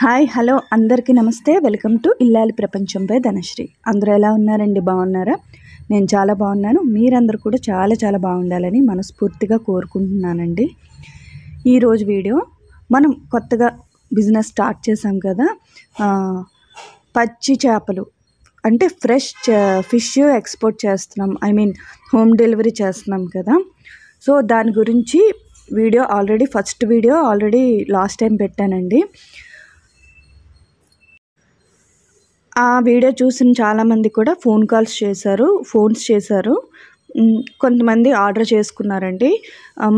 hi hello అందరికీ నమస్తే welcome to ఇల్లాలి ప్రపంచంపై ధనశ్రీ అందరూ ఎలా ఉన్నారండి బాగున్నారా నేను చాలా బాగున్నాను మీరందరూ కూడా చాలా చాలా బాగుండాలని మనస్ఫూర్తిగా కోరుకుంటున్నానండి ఈరోజు వీడియో మనం కొత్తగా బిజినెస్ స్టార్ట్ చేసాం కదా పచ్చి చేపలు అంటే ఫ్రెష్ ఫిష్ ఎక్స్పోర్ట్ చేస్తున్నాం ఐ మీన్ హోమ్ డెలివరీ చేస్తున్నాం కదా సో దాని గురించి video already first video already last time పెట్టానండి ఆ వీడియో చూసిన చాలామంది కూడా ఫోన్ కాల్స్ చేశారు ఫోన్స్ చేశారు కొంతమంది ఆర్డర్ చేసుకున్నారండి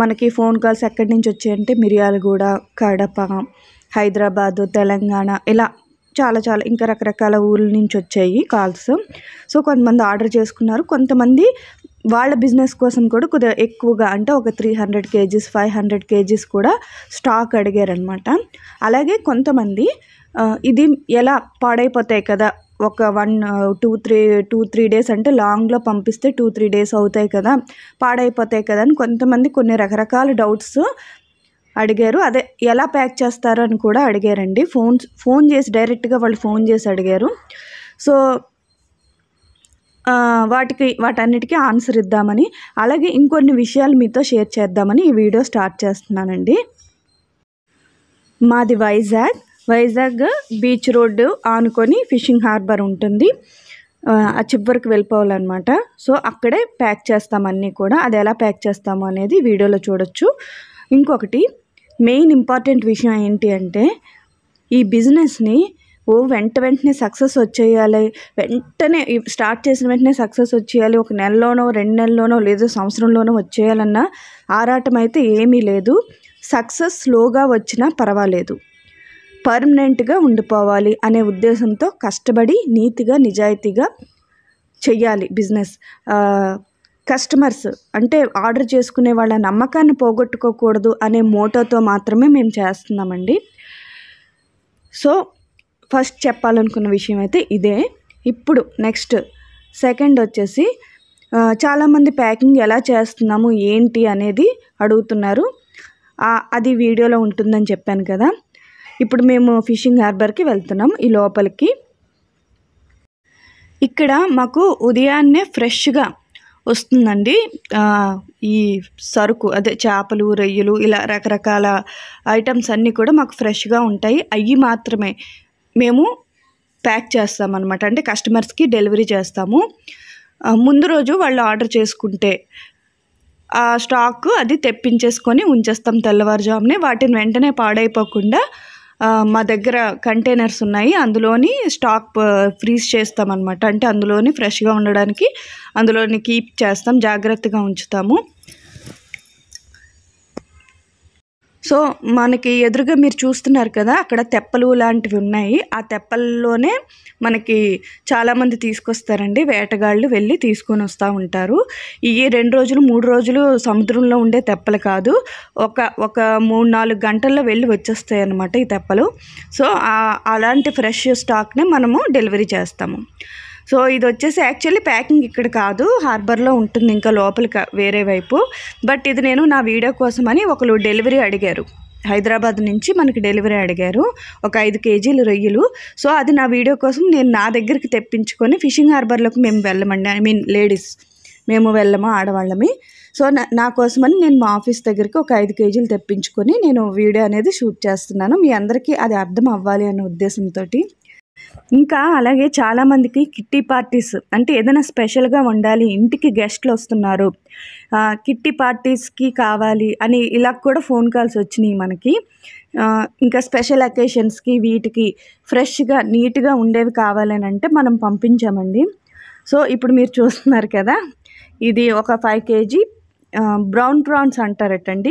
మనకి ఫోన్ కాల్స్ ఎక్కడి నుంచి వచ్చాయంటే మిర్యాలగూడ కడప హైదరాబాదు తెలంగాణ ఇలా చాలా చాలా ఇంకా రకరకాల ఊర్ల నుంచి వచ్చాయి కాల్స్ సో కొంతమంది ఆర్డర్ చేసుకున్నారు కొంతమంది వాళ్ళ బిజినెస్ కోసం కూడా కొద్దిగా ఎక్కువగా అంటే ఒక three hundred kgs five hundred kgs కూడా స్టాక్ అడిగారనమాట అలాగే కొంతమంది ఇది ఎలా పాడైపోతాయి కదా ఒక one two three two three days అంటే లాంగ్లో పంపిస్తే టూ త్రీ డేస్ అవుతాయి కదా పాడైపోతాయి కదా అని కొంతమంది కొన్ని రకరకాల డౌట్స్ అడిగారు అదే ఎలా ప్యాక్ చేస్తారు అని కూడా అడిగారండి ఫోన్స్ ఫోన్ చేసి డైరెక్ట్గా వాళ్ళు ఫోన్ చేసి అడిగారు సో వాటికి వాటన్నిటికీ ఆన్సర్ ఇద్దామని అలాగే ఇంకొన్ని విషయాలు మీతో షేర్ చేద్దామని ఈ వీడియో స్టార్ట్ చేస్తున్నానండి మాది వైజాగ్ వైజాగ్ బీచ్ రోడ్డు ఆనుకొని ఫిషింగ్ హార్బర్ ఉంటుంది ఆ చివరికి వెళ్ళిపోవాలన్నమాట సో అక్కడే ప్యాక్ చేస్తామన్నీ కూడా అది ఎలా ప్యాక్ చేస్తాము అనేది వీడియోలో చూడొచ్చు ఇంకొకటి మెయిన్ ఇంపార్టెంట్ విషయం ఏంటి అంటే ఈ బిజినెస్ని ఓ వెంట వెంటనే సక్సెస్ వచ్చేయాలి వెంటనే స్టార్ట్ చేసిన వెంటనే సక్సెస్ వచ్చేయాలి ఒక నెలలోనో రెండు నెలల్లోనో లేదా సంవత్సరంలోనో వచ్చేయాలన్నా ఆరాటం అయితే ఏమీ లేదు సక్సెస్ స్లోగా వచ్చినా పర్వాలేదు పర్మనెంట్గా ఉండిపోవాలి అనే ఉద్దేశంతో కష్టపడి నీతిగా నిజాయితీగా చెయ్యాలి బిజినెస్ కస్టమర్స్ అంటే ఆర్డర్ చేసుకునే వాళ్ళ నమ్మకాన్ని పోగొట్టుకోకూడదు అనే మోటోతో మాత్రమే మేము చేస్తున్నామండి సో ఫస్ట్ చెప్పాలనుకున్న విషయం అయితే ఇదే ఇప్పుడు నెక్స్ట్ సెకండ్ వచ్చేసి చాలామంది ప్యాకింగ్ ఎలా చేస్తున్నాము ఏంటి అనేది అడుగుతున్నారు అది వీడియోలో ఉంటుందని చెప్పాను కదా ఇప్పుడు మేము ఫిషింగ్ హార్బర్కి వెళ్తున్నాం ఈ లోపలికి ఇక్కడ మాకు ఉదయాన్నే ఫ్రెష్గా వస్తుందండి ఈ సరుకు అదే చేపలు రొయ్యలు ఇలా రకరకాల ఐటమ్స్ అన్నీ కూడా మాకు ఫ్రెష్గా ఉంటాయి అవి మాత్రమే మేము ప్యాక్ చేస్తామన్నమాట అంటే కస్టమర్స్కి డెలివరీ చేస్తాము ముందు రోజు వాళ్ళు ఆర్డర్ చేసుకుంటే ఆ స్టాక్ అది తెప్పించేసుకొని ఉంచేస్తాం తెల్లవారుజామునే వాటిని వెంటనే పాడైపోకుండా మా దగ్గర కంటైనర్స్ ఉన్నాయి అందులోని స్టాక్ ఫ్రీజ్ చేస్తామన్నమాట అంటే అందులోని ఫ్రెష్గా ఉండడానికి అందులోని కీప్ చేస్తాం జాగ్రత్తగా ఉంచుతాము సో మనకి ఎదురుగా మీరు చూస్తున్నారు కదా అక్కడ తెప్పలు లాంటివి ఉన్నాయి ఆ తెప్పల్లోనే మనకి చాలామంది తీసుకొస్తారండి వేటగాళ్ళు వెళ్ళి తీసుకొని వస్తూ ఉంటారు ఈ రెండు రోజులు మూడు రోజులు సముద్రంలో ఉండే తెప్పలు కాదు ఒక ఒక మూడు నాలుగు గంటల్లో వెళ్ళి వచ్చేస్తాయి అన్నమాట ఈ తెప్పలు సో అలాంటి ఫ్రెష్ స్టాక్ని మనము డెలివరీ చేస్తాము సో ఇది వచ్చేసి యాక్చువల్లీ ప్యాకింగ్ ఇక్కడ కాదు హార్బర్లో ఉంటుంది ఇంకా లోపలికి వేరే వైపు బట్ ఇది నేను నా వీడియో కోసమని ఒకరు డెలివరీ అడిగారు హైదరాబాద్ నుంచి మనకి డెలివరీ అడిగారు ఒక ఐదు కేజీలు రొయ్యలు సో అది నా వీడియో కోసం నేను నా దగ్గరికి తెప్పించుకొని ఫిషింగ్ హార్బర్లోకి మేము వెళ్ళమండి ఐ మీన్ లేడీస్ మేము వెళ్ళము ఆడవాళ్ళమి సో నా కోసమని నేను మా ఆఫీస్ దగ్గరికి ఒక ఐదు కేజీలు తెప్పించుకొని నేను వీడియో అనేది షూట్ చేస్తున్నాను మీ అందరికీ అది అర్థం అవ్వాలి అనే ఉద్దేశంతో ఇంకా అలాగే చాలామందికి కిట్టి పార్టీస్ అంటే ఏదైనా స్పెషల్గా ఉండాలి ఇంటికి గెస్ట్లు వస్తున్నారు కిట్టి పార్టీస్కి కావాలి అని ఇలా కూడా ఫోన్ కాల్స్ వచ్చినాయి మనకి ఇంకా స్పెషల్ అకేషన్స్కి వీటికి ఫ్రెష్గా నీట్గా ఉండేవి కావాలని అంటే మనం పంపించామండి సో ఇప్పుడు మీరు చూస్తున్నారు కదా ఇది ఒక ఫైవ్ కేజీ బ్రౌన్ ప్రాన్స్ అంటారటండి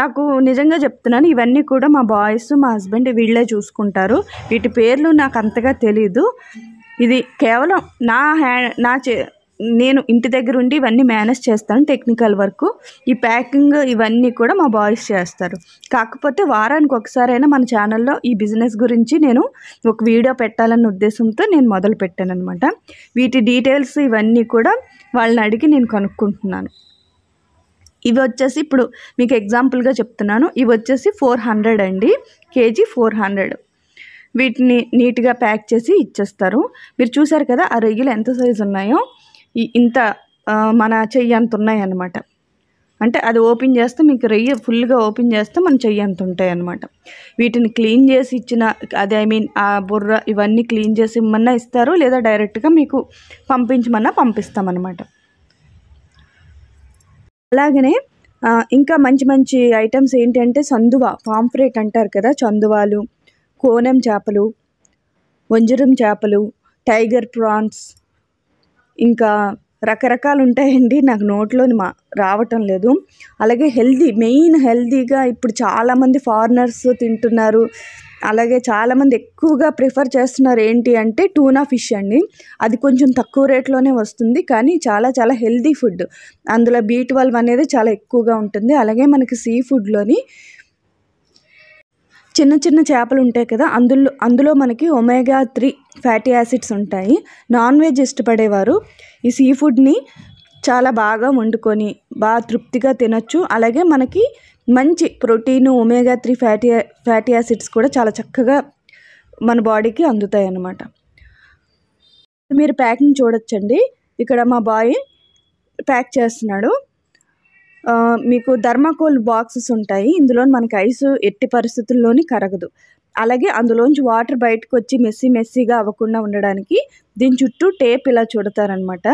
నాకు నిజంగా చెప్తున్నాను ఇవన్నీ కూడా మా బాయ్స్ మా హస్బెండ్ వీళ్ళే చూసుకుంటారు వీటి పేర్లు నాకు అంతగా తెలీదు ఇది కేవలం నా హ్యా నా చే నేను ఇంటి దగ్గర ఉండి ఇవన్నీ మేనేజ్ చేస్తాను టెక్నికల్ వర్క్ ఈ ప్యాకింగ్ ఇవన్నీ కూడా మా బాయ్స్ చేస్తారు కాకపోతే వారానికి ఒకసారైనా మన ఛానల్లో ఈ బిజినెస్ గురించి నేను ఒక వీడియో పెట్టాలన్న ఉద్దేశంతో నేను మొదలు పెట్టాను అనమాట వీటి డీటెయిల్స్ ఇవన్నీ కూడా వాళ్ళని అడిగి నేను కనుక్కుంటున్నాను ఇవి వచ్చేసి ఇప్పుడు మీకు ఎగ్జాంపుల్గా చెప్తున్నాను ఇవి వచ్చేసి ఫోర్ హండ్రెడ్ అండి కేజీ ఫోర్ హండ్రెడ్ వీటిని నీట్గా ప్యాక్ చేసి ఇచ్చేస్తారు మీరు చూసారు కదా ఆ రొయ్యలు ఎంత సైజు ఉన్నాయో ఇంత మన చెయ్యి అంత ఉన్నాయన్నమాట అంటే అది ఓపెన్ చేస్తే మీకు రొయ్య ఫుల్గా ఓపెన్ చేస్తే మన చెయ్యి అంత ఉంటాయి అన్నమాట వీటిని క్లీన్ చేసి ఇచ్చిన అదే ఐ మీన్ ఆ బుర్ర ఇవన్నీ క్లీన్ చేసి ఇమ్మన్నా ఇస్తారు లేదా డైరెక్ట్గా మీకు పంపించమన్నా పంపిస్తామన్నమాట అలాగనే ఇంకా మంచి మంచి ఐటమ్స్ ఏంటంటే సందువ పాంఫ్రేట్ అంటారు కదా చందువాలు కోనం చేపలు వంజరం చేపలు టైగర్ ప్రాన్స్ ఇంకా రకరకాలు ఉంటాయండి నాకు నోట్లో మా రావటం లేదు అలాగే హెల్దీ మెయిన్ హెల్దీగా ఇప్పుడు చాలామంది ఫారినర్స్ తింటున్నారు అలాగే చాలామంది ఎక్కువగా ప్రిఫర్ చేస్తున్నారు ఏంటి అంటే టూనా ఫిష్ అండి అది కొంచెం తక్కువ రేట్లోనే వస్తుంది కానీ చాలా చాలా హెల్దీ ఫుడ్ అందులో బీ ట్వెల్వ్ అనేది చాలా ఎక్కువగా ఉంటుంది అలాగే మనకి సీ ఫుడ్లోని చిన్న చిన్న చేపలు ఉంటాయి కదా అందులో అందులో మనకి ఒమేగా త్రీ ఫ్యాటీ యాసిడ్స్ ఉంటాయి నాన్ వెజ్ ఇష్టపడేవారు ఈ సీ ఫుడ్ని చాలా బాగా వండుకొని బాగా తృప్తిగా తినచ్చు అలాగే మనకి మంచి protein omega three fatty fatty acids కూడా చాలా చక్కగా మన బాడీకి అందుతాయి అన్నమాట మీరు ప్యాకింగ్ చూడొచ్చండి ఇక్కడ మా బాయ్ ప్యాక్ చేస్తున్నాడు మీకు ధర్మాకోల్ బాక్సెస్ ఉంటాయి ఇందులో మనకి ఐస్ ఎట్టి పరిస్థితుల్లోని కరగదు అలాగే అందులోంచి వాటర్ బయటకు వచ్చి మెస్సీ మెస్సీగా అవ్వకుండా ఉండడానికి దీని చుట్టూ టేప్ ఇలా చుడతారనమాట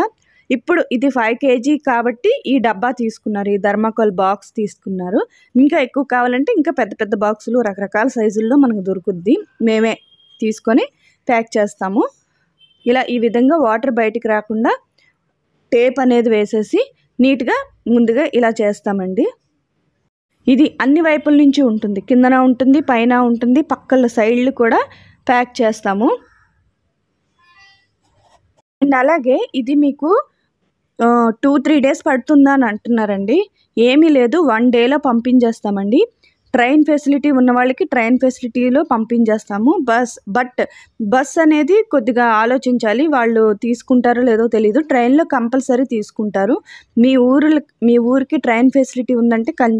ఇప్పుడు ఇది ఫైవ్ కేజీ కాబట్టి ఈ డబ్బా తీసుకున్నారు ఈ ధర్మాకోల్ బాక్స్ తీసుకున్నారు ఇంకా ఎక్కువ కావాలంటే ఇంకా పెద్ద పెద్ద బాక్సులు రకరకాల సైజుల్లో మనకు దొరుకుద్ది మేమే తీసుకొని ప్యాక్ చేస్తాము ఇలా ఈ విధంగా వాటర్ బయటికి రాకుండా టేప్ అనేది వేసేసి నీట్గా ముందుగా ఇలా చేస్తామండి ఇది అన్ని వైపుల నుంచి ఉంటుంది కిందన ఉంటుంది పైన ఉంటుంది పక్కల సైడ్లు కూడా ప్యాక్ చేస్తాము అండ్ అలాగే ఇది మీకు టూ త్రీ డేస్ పడుతుందని అంటున్నారండి ఏమీ లేదు వన్ డేలో పంపించేస్తామండి ట్రైన్ ఫెసిలిటీ ఉన్న వాళ్ళకి ట్రైన్ ఫెసిలిటీలో పంపించేస్తాము బస్ బట్ బస్ అనేది కొద్దిగా ఆలోచించాలి వాళ్ళు తీసుకుంటారో లేదో తెలీదు ట్రైన్లో కంపల్సరీ తీసుకుంటారు మీ ఊరు మీ ఊరికి ట్రైన్ ఫెసిలిటీ ఉందంటే కన్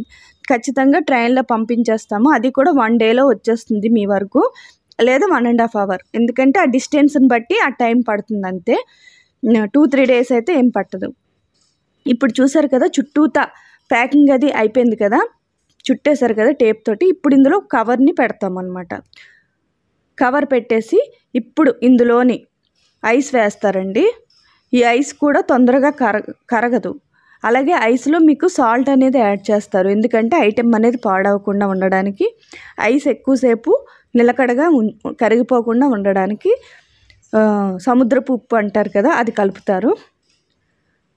ఖచ్చితంగా ట్రైన్లో పంపించేస్తాము అది కూడా వన్ డేలో వచ్చేస్తుంది మీ వరకు లేదా వన్ అండ్ హాఫ్ అవర్ ఎందుకంటే ఆ డిస్టెన్స్ని బట్టి ఆ టైం పడుతుంది అంతే టూ త్రీ డేస్ అయితే ఏం పట్టదు ఇప్పుడు చూసారు కదా చుట్టూతా ప్యాకింగ్ అది అయిపోయింది కదా చుట్టేశారు కదా టేప్ తోటి ఇప్పుడు ఇందులో కవర్ని పెడతాం అనమాట కవర్ పెట్టేసి ఇప్పుడు ఇందులోని ఐస్ వేస్తారండి ఈ ఐస్ కూడా తొందరగా కర కరగదు అలాగే ఐస్లో మీకు సాల్ట్ అనేది యాడ్ చేస్తారు ఎందుకంటే ఐటెం అనేది పాడవకుండా ఉండడానికి ఐస్ ఎక్కువసేపు నిలకడగా కరిగిపోకుండా ఉండడానికి సముద్రపు ఉప్పు అంటారు కదా అది కలుపుతారు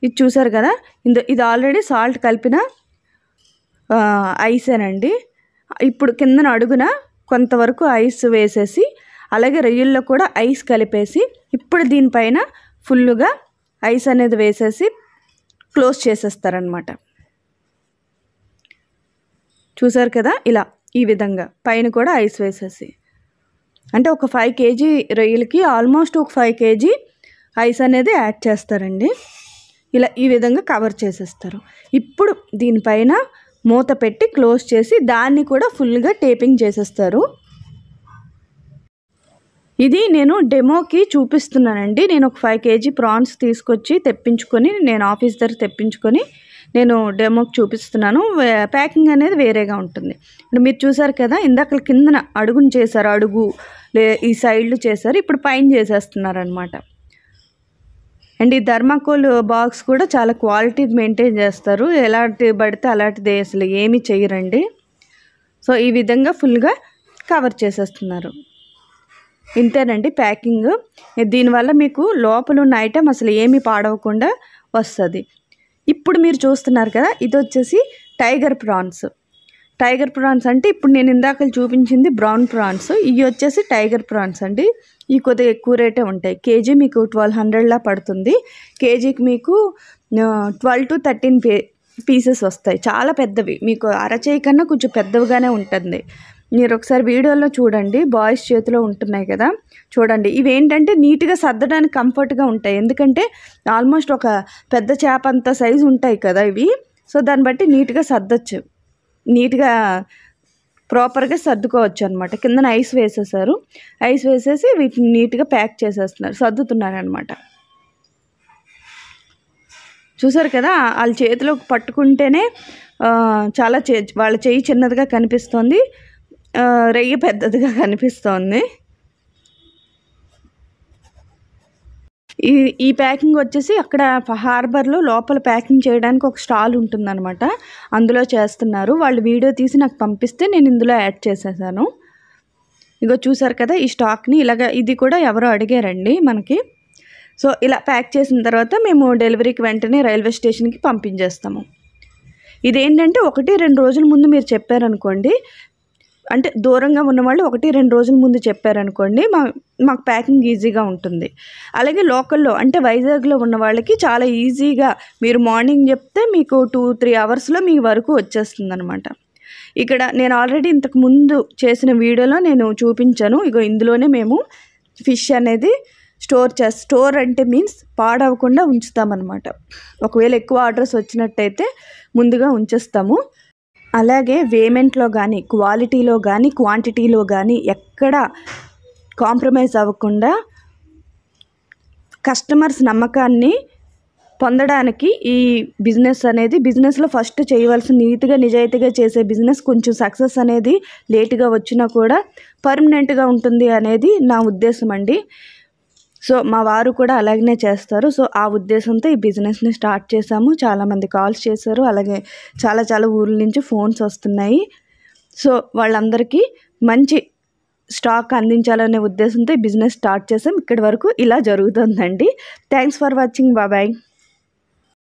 ఇది చూసారు కదా ఇందు ఇది ఆల్రెడీ సాల్ట్ కలిపిన ఐసేనండి ఇప్పుడు కిందన అడుగున కొంతవరకు ఐస్ వేసేసి అలాగే రొయ్యల్లో కూడా ఐస్ కలిపేసి ఇప్పుడు దీనిపైన ఫుల్లుగా ఐస్ అనేది వేసేసి క్లోజ్ చేసేస్తారనమాట చూసారు కదా ఇలా ఈ విధంగా పైన కూడా ఐస్ వేసేసి అంటే ఒక ఫైవ్ కేజీ రొయ్యలకి ఆల్మోస్ట్ ఒక ఫైవ్ కేజీ ఐస్ అనేది యాడ్ చేస్తారండి ఇలా ఈ విధంగా కవర్ చేసేస్తారు ఇప్పుడు దీనిపైన మూత పెట్టి క్లోజ్ చేసి దాన్ని కూడా ఫుల్గా టేపింగ్ చేసేస్తారు ఇది నేను డెమోకి చూపిస్తున్నానండి నేను ఒక ఫైవ్ కేజీ ప్రాన్స్ తీసుకొచ్చి తెప్పించుకొని నేను ఆఫీస్ దగ్గర తెప్పించుకొని నేను డెమోకి చూపిస్తున్నాను ప్యాకింగ్ అనేది వేరేగా ఉంటుంది ఇప్పుడు మీరు చూసారు కదా ఇందాక కిందన అడుగును చేశారు అడుగు లే ఈ సైడ్లు చేశారు ఇప్పుడు పైన చేసేస్తున్నారు అనమాట అండ్ ఈ ధర్మాకోల్ బాక్స్ కూడా చాలా క్వాలిటీ మెయింటైన్ చేస్తారు ఎలాంటి పడితే అలాంటిది అసలు ఏమీ చేయరండి సో ఈ విధంగా ఫుల్గా కవర్ చేసేస్తున్నారు ఇంతేనండి ప్యాకింగ్ దీనివల్ల మీకు లోపల ఉన్న ఐటెం అసలు ఏమీ పాడవకుండా వస్తుంది ఇప్పుడు మీరు చూస్తున్నారు కదా ఇది వచ్చేసి టైగర్ ప్రాన్స్ టైగర్ ప్రాన్స్ అంటే ఇప్పుడు నేను ఇందాక చూపించింది బ్రౌన్ ప్రాన్స్ ఇవి వచ్చేసి టైగర్ ప్రాన్స్ అండి ఇవి కొద్దిగా ఎక్కువ రేటే ఉంటాయి కేజీ మీకు ట్వెల్వ్ హండ్రెడ్లా పడుతుంది కేజీకి మీకు ట్వెల్వ్ టు థర్టీన్ పీసెస్ వస్తాయి చాలా పెద్దవి మీకు అరచేయి కన్నా కొంచెం పెద్దవిగానే ఉంటుంది మీరు ఒకసారి వీడియోలో చూడండి బాయ్స్ చేతిలో ఉంటున్నాయి కదా చూడండి ఇవి ఏంటంటే నీట్గా సర్దడానికి కంఫర్ట్గా ఉంటాయి ఎందుకంటే ఆల్మోస్ట్ ఒక పెద్ద చేప అంత సైజు ఉంటాయి కదా ఇవి సో దాన్ని బట్టి నీట్గా సర్దచ్చు నీట్గా ప్రాపర్గా సర్దుకోవచ్చు అనమాట కిందన ఐస్ వేసేసారు ఐస్ వేసేసి వీటిని నీట్గా ప్యాక్ చేసేస్తున్నారు సర్దుతున్నారు అనమాట చూసారు కదా వాళ్ళ చేతిలో పట్టుకుంటేనే చాలా చే వాళ్ళ చేయి చిన్నదిగా కనిపిస్తుంది రెయ్యి పెద్దదిగా కనిపిస్తోంది ఈ ఈ ప్యాకింగ్ వచ్చేసి అక్కడ హార్బర్లో లోపల ప్యాకింగ్ చేయడానికి ఒక స్టాల్ ఉంటుందన్నమాట అందులో చేస్తున్నారు వాళ్ళు వీడియో తీసి నాకు పంపిస్తే నేను ఇందులో యాడ్ చేసేసాను ఇగో చూసారు కదా ఈ స్టాక్ని ఇలాగ ఇది కూడా ఎవరో అడిగారండి మనకి సో ఇలా ప్యాక్ చేసిన తర్వాత మేము డెలివరీకి వెంటనే రైల్వే స్టేషన్కి పంపించేస్తాము ఇదేంటంటే ఒకటి రెండు రోజుల ముందు మీరు చెప్పారనుకోండి అంటే దూరంగా ఉన్నవాళ్ళు ఒకటి రెండు రోజుల ముందు చెప్పారనుకోండి మా మాకు ప్యాకింగ్ ఈజీగా ఉంటుంది అలాగే లోకల్లో అంటే వైజాగ్లో ఉన్న వాళ్ళకి చాలా ఈజీగా మీరు మార్నింగ్ చెప్తే మీకు టూ త్రీ అవర్స్లో మీ వరకు వచ్చేస్తుంది అనమాట ఇక్కడ నేను ఆల్రెడీ ఇంతకు ముందు చేసిన వీడియోలో నేను చూపించాను ఇగో ఇందులోనే మేము ఫిష్ అనేది స్టోర్ చే స్టోర్ అంటే మీన్స్ పాడవకుండా ఉంచుతామన్నమాట ఒకవేళ ఎక్కువ ఆర్డర్స్ వచ్చినట్టయితే ముందుగా ఉంచేస్తాము అలాగే వేమెంట్లో కానీ క్వాలిటీలో కానీ క్వాంటిటీలో కానీ ఎక్కడ కాంప్రమైజ్ అవ్వకుండా కస్టమర్స్ నమ్మకాన్ని పొందడానికి ఈ బిజినెస్ అనేది బిజినెస్లో ఫస్ట్ చేయవలసిన నీతిగా నిజాయితీగా చేసే బిజినెస్ కొంచెం సక్సెస్ అనేది లేటుగా వచ్చినా కూడా పర్మనెంట్గా ఉంటుంది అనేది నా ఉద్దేశం అండి సో మా వారు కూడా అలాగనే చేస్తారు సో ఆ ఉద్దేశంతో ఈ బిజినెస్ని స్టార్ట్ చేశాము చాలామంది కాల్స్ చేశారు అలాగే చాలా చాలా ఊర్ల నుంచి ఫోన్స్ వస్తున్నాయి సో వాళ్ళందరికీ మంచి స్టాక్ అందించాలనే ఉద్దేశంతో ఈ బిజినెస్ స్టార్ట్ చేసాం ఇక్కడి వరకు ఇలా జరుగుతుందండి థ్యాంక్స్ ఫర్ వాచింగ్ బాబాయ్